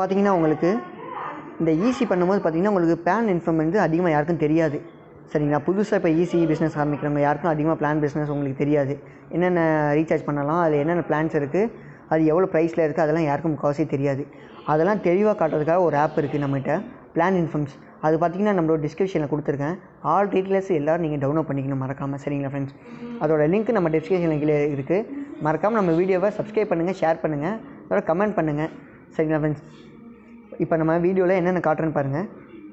பார்த்தீங்கன்னா உங்களுக்கு இந்த ஈசி e பண்ணும்போது பார்த்தீங்கன்னா உங்களுக்கு பேன் இன்ஃபர்ம் வந்து அதிகமாக யாருக்கும் தெரியாது சரிங்களா புதுசாக இப்போ ஈஸி e பிஸ்னஸ் ஆரம்பிக்கிறவங்க யாருக்கும் அதிகமாக பிளான் பிஸ்னஸ் உங்களுக்கு தெரியாது என்னென்ன ரீசார்ஜ் பண்ணலாம் அதில் என்னென்ன பிளான்ஸ் இருக்குது அது எவ்வளோ ப்ரைஸில் இருக்குது அதெல்லாம் யாருக்கும் முக்கவாசி தெரியாது அதெல்லாம் தெளிவாக காட்டுறதுக்காக ஒரு ஆப் இருக்குது நம்மகிட்ட பிளான் இன்ஃபர்ம்ஸ் அது பார்த்திங்கன்னா நம்மளோட டிஸ்கிரிப்ஷனில் கொடுத்துருக்கேன் ஆல் டீட்டெயில்ஸ் எல்லோரும் நீங்கள் டவுன்லோட் பண்ணிக்கணும் மறக்காமல் சரிங்களா ஃப்ரெண்ட்ஸ் அதோட லிங்க் நம்ம டிஸ்கிரிப்ஷனில் கீழே இருக்குது மறக்காமல் நம்ம வீடியோவை சப்ஸ்கிரைப் பண்ணுங்கள் ஷேர் பண்ணுங்கள் அதோட கமெண்ட் பண்ணுங்கள் சரிங்களா ஃப்ரெண்ட்ஸ் இப்போ நம்ம வீடியோவில் என்னென்ன காட்டுறேன்னு பாருங்கள்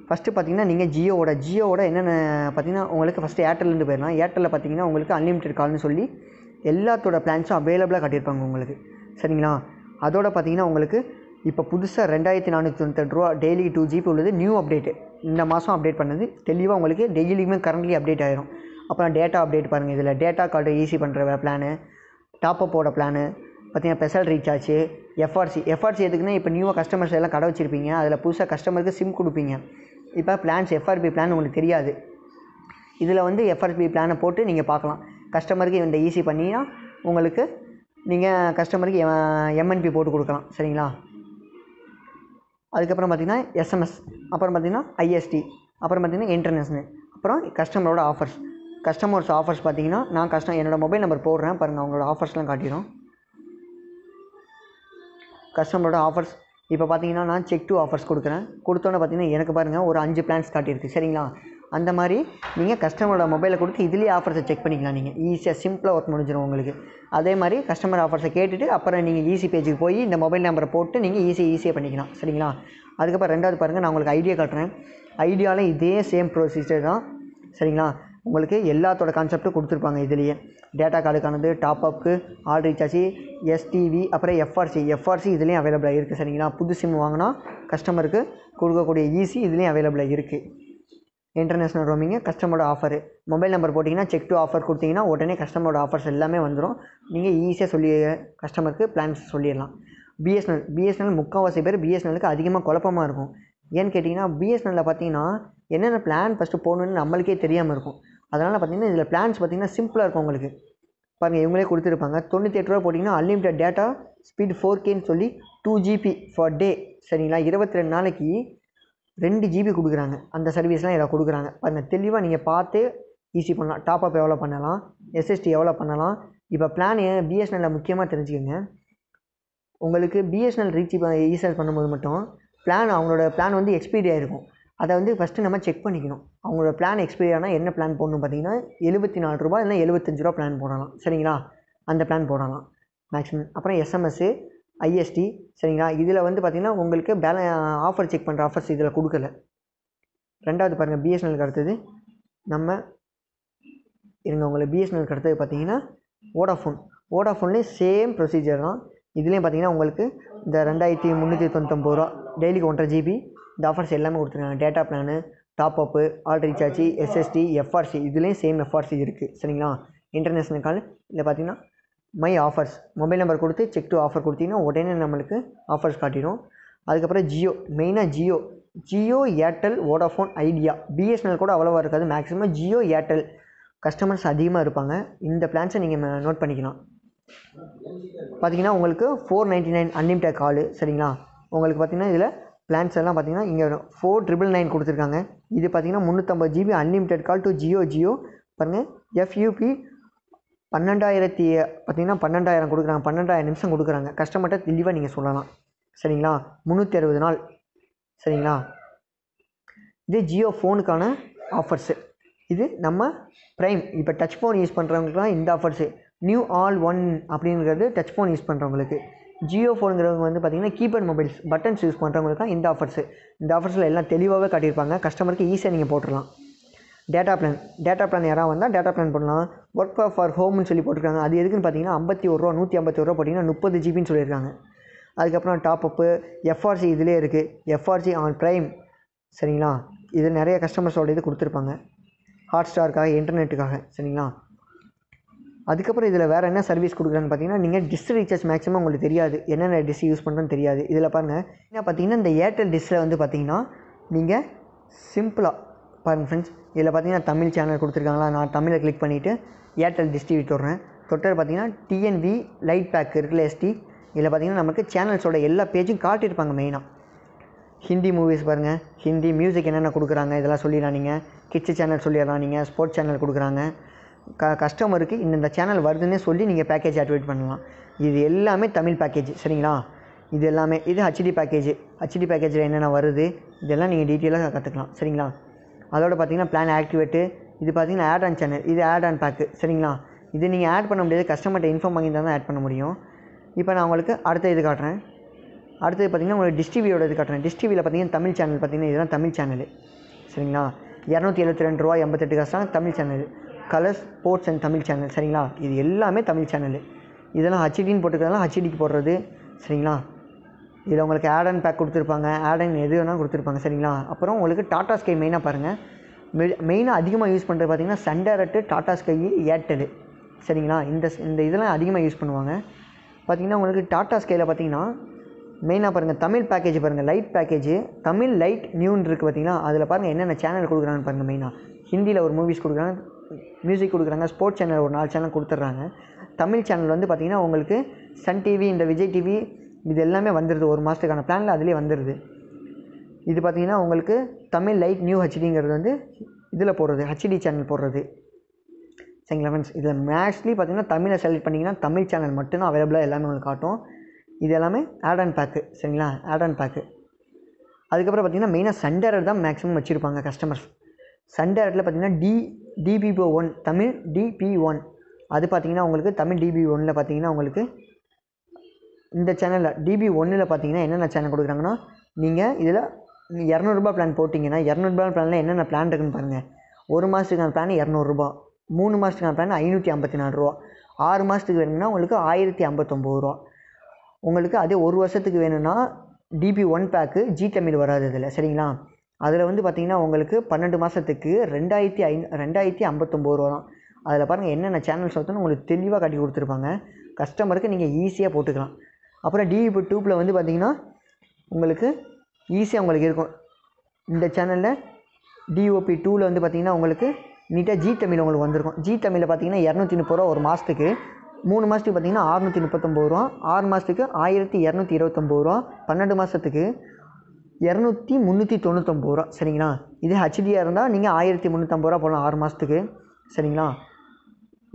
ஃபஸ்ட்டு பார்த்தீங்கன்னா நீங்கள் ஜியோவோட ஜியோவோட என்னென்ன பார்த்தீங்கன்னா உங்களுக்கு ஃபஸ்ட்டு ஏர்டெல்லேருந்து போயிடலாம் ஏர்டெல்லில் பார்த்தீங்கன்னா உங்களுக்கு அன்லிமிடெட் கால்னு சொல்லி எல்லாத்தோட பிளான்ஸும் அவைலபிளாக காட்டியிருப்பாங்க உங்களுக்கு சரிங்களா அதோட பார்த்தீங்கன்னா உங்களுக்கு இப்போ புதுசாக ரெண்டாயிரத்தி நானூற்றி தொண்ணூத்தெட்டு ரூபா டெய்லி டூ ஜிபி உள்ளது நியூ அப்டேட்டு இந்த மாதம் அப்டேட் பண்ணது தெளிவாக உங்களுக்கு டெய்லியுமே கரண்ட்லி அப்டேட் ஆகிரும் அப்புறம் டேட்டா அப்டேட் பாருங்கள் இதில் டேட்டா கார்டு ஈஸி பண்ணுற பிளானு டாப்அப்போட பிளானு பார்த்தீங்கன்னா ஸ்பெஷல் ரீசார்ஜு எஃப்ஆர்சி எஃப்ஆர்சி எதுக்குன்னா இப்போ நியூவாக கஸ்டமர்ஸ் எல்லாம் கடை வச்சுருப்பீங்க அதில் புதுசாக கஸ்டமருக்கு சிம் கொடுப்பீங்க இப்போ பிளான்ஸ் எஃப்ஆர்பி பிளான் உங்களுக்கு தெரியாது இதில் வந்து எஃப்ஆர்பி பிளானை போட்டு நீங்கள் பார்க்கலாம் கஸ்டமருக்கு இந்த ஈஸி பண்ணினா உங்களுக்கு நீங்கள் கஸ்டமருக்கு எம்என்பி போட்டு கொடுக்கலாம் சரிங்களா அதுக்கப்புறம் பார்த்திங்கன்னா எஸ்எம்எஸ் அப்புறம் பார்த்திங்கன்னா ஐஎஸ்டி அப்புறம் பார்த்திங்கன்னா இன்டர்நேஷ்னல் அப்புறம் கஸ்டமரோட ஆஃபர்ஸ் கஸ்டமர்ஸ் ஆஃபர்ஸ் பார்த்திங்கன்னா நான் கஸ்டம் என்னோடய மொபைல் நம்பர் போடுறேன் பாருங்கள் அவங்களோட ஆஃபர்ஸ்லாம் காட்டிடும் கஸ்டமரோட ஆஃபர்ஸ் இப்போ பார்த்தீங்கன்னா நான் செக் டூ ஆஃபர்ஸ் கொடுக்குறேன் கொடுத்தோன்னே பார்த்தீங்கன்னா எனக்கு பாருங்கள் ஒரு அஞ்சு பிளான்ஸ் காட்டியிருக்கு சரிங்களா அந்த மாதிரி நீங்கள் கஸ்டமரோட மொபைலை கொடுத்து இதுலேயே ஆஃபர்ஸை செக் பண்ணிக்கலாம் நீங்கள் ஈஸியாக சிம்பிளாக ஒர்க் முடிஞ்சிடும் உங்களுக்கு அதே மாதிரி கஸ்டமர் ஆஃபர்ஸை கேட்டுட்டு அப்புறம் நீங்கள் ஈஸி பேஜுக்கு போய் இந்த மொபைல் நம்பரை போட்டு நீங்கள் ஈஸி ஈஸியாக பண்ணிக்கலாம் சரிங்களா அதுக்கப்புறம் ரெண்டாவது பாருங்கள் நான் உங்களுக்கு ஐடியா காட்டுறேன் ஐடியாவில் இதே சேம் ப்ரொசீஜர் தான் சரிங்களா உங்களுக்கு எல்லாத்தோட கான்செப்ட்டும் கொடுத்துருப்பாங்க இதுலேயே டேட்டா கார்டுக்கானது டாப் அப்க்கு ஆல் ரீசார்ஜி எஸ்டிவி அப்புறம் எஃப்ஆர்சி எஃப்ஆர்சி இதுலேயும் அவைலபிளாக இருக்குது சரிங்களா புது சிம் வாங்கினா கஸ்டமருக்கு கொடுக்கக்கூடிய ஈஸி இதுலேயும் அவைலபிளாக இருக்குது இன்டர்நேஷ்னல் ரோமிங்கு கஸ்டமரோட ஆஃபரு மொபைல் நம்பர் போட்டிங்கன்னா செக் டு ஆஃபர் கொடுத்தீங்கன்னா உடனே கஸ்டமரோட ஆஃபர்ஸ் எல்லாமே வந்துடும் நீங்கள் ஈஸியாக சொல்லி கஸ்டமருக்கு பிளான்ஸ் சொல்லிடலாம் பிஎஸ்என்எல் பிஎஸ்என்எல் முக்கால்வாசி பேர் பிஎஸ்என்எலுக்கு அதிகமாக குழப்பமாக இருக்கும் ஏன்னு கேட்டிங்கன்னா பிஎஸ்என்எல்லில் பார்த்தீங்கன்னா என்னென்ன பிளான் ஃபஸ்ட்டு போகணுன்னு நம்மளுக்கே தெரியாமல் இருக்கும் அதனால் பார்த்திங்கன்னா இதில் பிளான்ஸ் பார்த்திங்கன்னா சிம்பிளாக இருக்கும் உங்களுக்கு பாருங்கள் இவங்களே கொடுத்துருப்பாங்க தொண்ணூற்றி எட்டு ரூபா போட்டிங்கன்னா அன்லிமிடெட் டேட்டா ஸ்பீட் ஃபோர் கேன்னு சொல்லி டூ ஜிபி ஃபார் டே சரிங்களா இருபத்தி ரெண்டு நாளைக்கு ரெண்டு ஜிபி கொடுக்குறாங்க அந்த சர்வீஸ்லாம் இதில் கொடுக்குறாங்க பாருங்கள் தெளிவாக நீங்கள் பார்த்து ஈஸி பண்ணலாம் டாப் அப் எவ்வளோ பண்ணலாம் எஸ்எஸ்டி எவ்வளோ பண்ணலாம் இப்போ பிளான் பிஎஸ்என்எல்லில் முக்கியமாக தெரிஞ்சுக்கோங்க உங்களுக்கு பிஎஸ்என்எல் ரீச் ஈசல் பண்ணும்போது மட்டும் பிளான் அவங்களோட பிளான் வந்து எக்ஸ்பீரி ஆகிருக்கும் அதை வந்து ஃபஸ்ட்டு நம்ம செக் பண்ணிக்கணும் அவங்களோட பிளான் எக்ஸ்பைரி ஆனால் என்ன பிளான் போடணும் பார்த்தீங்கன்னா எழுபத்தி நாலு ரூபா இல்லைனா எழுபத்தஞ்சு ரூபா பிளான் போடலாம் சரிங்களா அந்த பிளான் போடலாம் மேக்ஸிமம் அப்புறம் எஸ்எம்எஸ்ஸு ஐஎஸ்டி சரிங்களா இதில் வந்து பார்த்திங்கன்னா உங்களுக்கு பேல ஆஃபர் செக் பண்ணுற ஆஃபர்ஸ் இதில் கொடுக்கல ரெண்டாவது பாருங்கள் பிஎஸ்என்எலுக்கு அடுத்தது நம்ம இருங்க உங்களுக்கு பிஎஸ்என்எலுக்கு அடுத்தது பார்த்தீங்கன்னா ஓடாஃபோன் ஓடாஃபோன்லேயும் சேம் ப்ரொசீஜர் தான் இதுலேயும் பார்த்தீங்கன்னா உங்களுக்கு இந்த ரெண்டாயிரத்தி முந்நூற்றி தொண்ணூற்றம்பது ரூபா டெய்லிக்கு ஒன்றரை ஜிபி இந்த ஆஃபர்ஸ் எல்லாமே கொடுத்துருக்காங்க data plan top up all recharge SST FRC இதுலேயும் சேம் எஃப்ஆர்சி இருக்குது சரிங்களா இன்டர்நேஷ்னல் கால் இதில் பார்த்தீங்கன்னா மை ஆஃபர்ஸ் மொபைல் நம்பர் கொடுத்து செக் டு ஆஃபர் கொடுத்தீங்கன்னா உடனே நம்மளுக்கு ஆஃபர்ஸ் காட்டிடும் அதுக்கப்புறம் ஜியோ மெயினாக Jio Jio Airtel Vodafone Idea BSNL கூட அவ்வளோவா இருக்காது மேக்ஸிமம் ஜியோ ஏர்டெல் கஸ்டமர்ஸ் அதிகமாக இருப்பாங்க இந்த பிளான்ஸை நீங்கள் நோட் பண்ணிக்கலாம் பார்த்தீங்கன்னா உங்களுக்கு ஃபோர் நைன்ட்டி நைன் அன்லிமிட்டட் காலு சரிங்களா உங்களுக்கு பார்த்திங்கன்னா இதில் பிளான்ஸ் எல்லாம் பார்த்திங்கன்னா இங்கே ஃபோர் ட்ரிபிள் நைன் கொடுத்துருக்காங்க இது பார்த்திங்கன்னா முந்நூற்றம்பது GB unlimited call to Jio Jio பாருங்கள் எஃப்யூபி பன்னெண்டாயிரத்தி பார்த்திங்கன்னா பன்னெண்டாயிரம் கொடுக்குறாங்க பன்னெண்டாயிரம் நிமிஷம் கொடுக்குறாங்க கஸ்டமர்கிட்ட தெளிவாக நீங்கள் சொல்லலாம் சரிங்களா முந்நூற்றி அறுபது நாள் சரிங்களா இது ஜியோ ஃபோனுக்கான ஆஃபர்ஸு இது நம்ம ப்ரைம் இப்போ டச் ஃபோன் யூஸ் பண்ணுறவங்களுக்குலாம் இந்த ஆஃபர்ஸு நியூ ஆல் ஒன் அப்படிங்கிறது டச் ஃபோன் யூஸ் பண்ணுறவங்களுக்கு ஜியோ ஃபோனுங்கிறவங்க வந்து பார்த்திங்கன்னா கீபேட் மொபைல்ஸ் பட்டன்ஸ் யூஸ் தான் இந்த ஆஃபர்ஸு இந்த ஆஃபர்ஸில் எல்லாம் தெளிவாகவே காட்டியிருப்பாங்க கஸ்டமருக்கு ஈஸியாக நீங்கள் போட்டுடலாம் டேட்டா பிளான் டேட்டா பிளான் யாராக வந்தால் டேட்டா பிளான் பண்ணலாம் ஒர்க் ஃபார் ஃபார் ஹோம்னு சொல்லி போட்டிருக்காங்க அது எதுக்குன்னு பார்த்தீங்கன்னா ஐம்பத்தி ஒரு ரூபா நூற்றி ஐம்பத்தி ஒரு ரூபா போட்டிங்கன்னா முப்பது ஜிபின்னு சொல்லியிருக்காங்க அதுக்கப்புறம் டாப் அப்பு எஃப்ஆர்சி இதிலே இருக்குது எஃப்ஆர்சி ஆன் ப்ரைம் சரிங்களா இது நிறைய கஸ்டமர்ஸோட இது கொடுத்துருப்பாங்க ஹாட் ஸ்டாருக்காக இன்டர்நெட்டுக்காக சரிங்களா அதுக்கப்புறம் இதில் வேறு என்ன சர்வீஸ் கொடுக்குறான்னு பார்த்தீங்கன்னா நீங்கள் டிஸ் ரீசார்ஜ் மேக்ஸிமம் உங்களுக்கு தெரியாது என்னென்ன டிஷ் யூஸ் பண்ணுறோன்னு தெரியாது இதில் பாருங்கள் என்ன பார்த்தீங்கன்னா இந்த ஏர்டெல் டிஷ்ஷில் வந்து பார்த்தீங்கன்னா நீங்கள் சிம்பிளாக பாருங்கள் ஃப்ரெண்ட்ஸ் இதில் பார்த்தீங்கன்னா தமிழ் சேனல் கொடுத்துருக்காங்களா நான் தமிழை கிளிக் பண்ணிவிட்டு ஏர்டெல் டிஸ் டிவி தொடுறேன் தொட்டர் பார்த்தீங்கன்னா டிஎன்வி லைட் பேக் இருக்குல்ல எஸ்டி இதில் பார்த்தீங்கன்னா நமக்கு சேனல்ஸோட எல்லா பேஜும் காட்டியிருப்பாங்க மெயினாக ஹிந்தி மூவிஸ் பாருங்கள் ஹிந்தி மியூசிக் என்னென்ன கொடுக்குறாங்க இதெல்லாம் சொல்லிடலாம் நீங்கள் கிட்ஸ் சேனல் சொல்லிடலாம் நீங்கள் ஸ்போர்ட்ஸ் சேனல் கொடுக்குறாங்க க கஸ்டமருக்கு இந்தந்த சேனல் வருதுன்னே சொல்லி நீங்கள் பேக்கேஜ் ஆக்டிவேட் பண்ணலாம் இது எல்லாமே தமிழ் பேக்கேஜ் சரிங்களா இது எல்லாமே இது ஹச்டி பேக்கேஜ் ஹச்டி பேக்கேஜில் என்னென்ன வருது இதெல்லாம் நீங்கள் டீட்டெயிலாக கற்றுக்கலாம் சரிங்களா அதோடு பார்த்தீங்கன்னா பிளான் ஆக்டிவேட்டு இது பார்த்தீங்கன்னா ஆட் ஆன் சேனல் இது ஆட் ஆன் பேக்கு சரிங்களா இது நீங்கள் ஆட் பண்ண முடியாது கஸ்டமர்கிட்ட இன்ஃபார்ம் பண்ணி தான் ஆட் பண்ண முடியும் இப்போ நான் உங்களுக்கு அடுத்த இது காட்டுறேன் அடுத்தது பார்த்திங்கன்னா உங்களுக்கு டிஸ்டிவியோட இது காட்டுறேன் டிஸ்டிவியில் பார்த்தீங்கன்னா தமிழ் சேனல் பார்த்திங்கன்னா இதுதான் தமிழ் சேனல் சரிங்களா இரநூத்தி எழுபத்தி ரெண்டு ரூபா எண்பத்தெட்டு காசு தான் Tamil channel Colors sports and Tamil channel சரிங்களா இது எல்லாமே தமிழ் சேனலு இதெல்லாம் ஹச்டின்னு போட்டுக்கிறதெல்லாம் ஹச்டிக்கு போடுறது சரிங்களா இதில் உங்களுக்கு ஆட் அண்ட் பேக் கொடுத்துருப்பாங்க ஆட் அண்ட் எது வேணால் கொடுத்துருப்பாங்க சரிங்களா அப்புறம் உங்களுக்கு டாடா ஸ்கை மெயினாக பாருங்கள் மெ மெயினாக அதிகமாக யூஸ் பண்ணுறது பார்த்திங்கன்னா சண்டரட்டு டாடா ஸ்கை ஏர்டெல் சரிங்களா இந்த இந்த இதெல்லாம் அதிகமாக யூஸ் பண்ணுவாங்க பார்த்திங்கன்னா உங்களுக்கு டாடா ஸ்கையில் பார்த்திங்கன்னா மெயினாக பாருங்கள் தமிழ் பேக்கேஜ் பாருங்கள் லைட் பேக்கேஜ் தமிழ் லைட் நியூன் இருக்குது பார்த்திங்கன்னா அதில் பாருங்கள் என்னென்ன சேனல் கொடுக்குறாங்கன்னு பாருங்கள் மெயினாக ஹிந்தியில் ஒரு மூவிஸ் கொடுக்குறாங்க மியூசிக் கொடுக்குறாங்க ஸ்போர்ட்ஸ் சேனல் ஒரு நாலு சேனல் கொடுத்துட்றாங்க தமிழ் சேனல் வந்து பார்த்திங்கன்னா உங்களுக்கு சன் டிவி இந்த விஜய் டிவி இது எல்லாமே வந்துடுது ஒரு மாதத்துக்கான பிளானில் அதிலே வந்துடுது இது பார்த்திங்கன்னா உங்களுக்கு தமிழ் லைட் நியூ ஹெச்டிங்கிறது வந்து இதில் போடுறது ஹெச்டி சேனல் போடுறது சரிங்களா ஃப்ரெண்ட்ஸ் இதில் மேக்ஸ்லி பார்த்திங்கன்னா தமிழை செலக்ட் பண்ணிங்கன்னா தமிழ் சேனல் மட்டும்தான் அவைலபிளாக எல்லாமே உங்களுக்கு காட்டும் இது எல்லாமே ஆட் அண்ட் பேக்கு சரிங்களா ஆட் அண்ட் பேக்கு அதுக்கப்புறம் பார்த்திங்கன்னா மெயினாக சென்டரை தான் மேக்ஸிமம் வச்சுருப்பாங்க கஸ்டமர்ஸ் சண்டே டேரக்ட்டில் பார்த்தீங்கன்னா D DPO one Tamil DP one அது பார்த்தீங்கன்னா உங்களுக்கு தமிழ் டிபி ஒன்னில் பார்த்தீங்கன்னா உங்களுக்கு இந்த சேனலில் டிபி ஒன்னில் பார்த்தீங்கன்னா என்னென்ன சேனல் கொடுக்குறாங்கன்னா நீங்கள் இதில் இரநூறுபா பிளான் போட்டிங்கன்னா இரநூறுபா பிளானில் என்னென்ன பிளான் இருக்குன்னு பாருங்கள் ஒரு மாதத்துக்கான பிளான் இரநூறுபா மூணு மாதத்துக்கான பிளான் ஐநூற்றி ஐம்பத்தி நாலு ரூபா ஆறு மாதத்துக்கு வேணும்னா உங்களுக்கு ஆயிரத்தி ஐம்பத்தொம்போது ரூபா உங்களுக்கு அதே ஒரு வருஷத்துக்கு வேணும்னா DP one pack Zee Tamil வராது இதில் சரிங்களா அதில் வந்து பார்த்திங்கன்னா உங்களுக்கு பன்னெண்டு மாதத்துக்கு ரெண்டாயிரத்தி ஐ ரெண்டாயிரத்தி ஐம்பத்தொம்போது ரூபா தான் அதில் பாருங்கள் என்னென்ன சேனல்ஸ் வருதுன்னு உங்களுக்கு தெளிவாக காட்டி கொடுத்துருப்பாங்க கஸ்டமருக்கு நீங்கள் ஈஸியாக போட்டுக்கலாம் அப்புறம் டிவி டியூப்பில் வந்து பார்த்திங்கன்னா உங்களுக்கு ஈஸியாக உங்களுக்கு இருக்கும் இந்த சேனலில் டிஓபி டூவில் வந்து பார்த்திங்கன்னா உங்களுக்கு நீட்டாக ஜி தமிழ் உங்களுக்கு வந்திருக்கும் ஜி தமிழில் பார்த்திங்கன்னா இரநூத்தி முப்பது ரூபா ஒரு மாதத்துக்கு மூணு மாதத்துக்கு பார்த்திங்கன்னா அறுநூற்றி முப்பத்தொம்பது ரூபா ஆறு மாதத்துக்கு ஆயிரத்தி இரநூத்தி இருபத்தொம்பது ரூபா பன்னெண்டு மாதத்துக்கு இரநூத்தி முந்நூற்றி தொண்ணூத்தொம்பது ரூபா சரிங்களா இதே ஹெச்டியாக இருந்தால் நீங்கள் ஆயிரத்தி முந்நூற்றம்பது ரூபா போகலாம் ஆறு மாதத்துக்கு சரிங்களா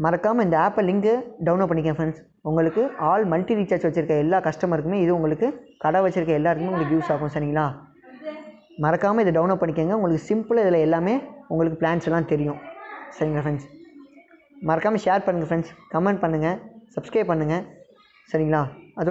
மறக்காமல் இந்த ஆப்பை லிங்க்கு டவுன்லோட் பண்ணிக்கேன் ஃப்ரெண்ட்ஸ் உங்களுக்கு ஆல் மல்டி ரீசார்ஜ் வச்சுருக்க எல்லா கஸ்டமருக்குமே இது உங்களுக்கு கடை வச்சுருக்க எல்லாருக்குமே உங்களுக்கு யூஸ் ஆகும் சரிங்களா மறக்காமல் இதை டவுன்லோட் பண்ணிக்கோங்க உங்களுக்கு சிம்பிளாக இதில் எல்லாமே உங்களுக்கு பிளான்ஸ் எல்லாம் தெரியும் சரிங்களா ஃப்ரெண்ட்ஸ் மறக்காமல் ஷேர் பண்ணுங்கள் ஃப்ரெண்ட்ஸ் கமெண்ட் பண்ணுங்கள் சப்ஸ்கிரைப் பண்ணுங்கள் சரிங்களா அது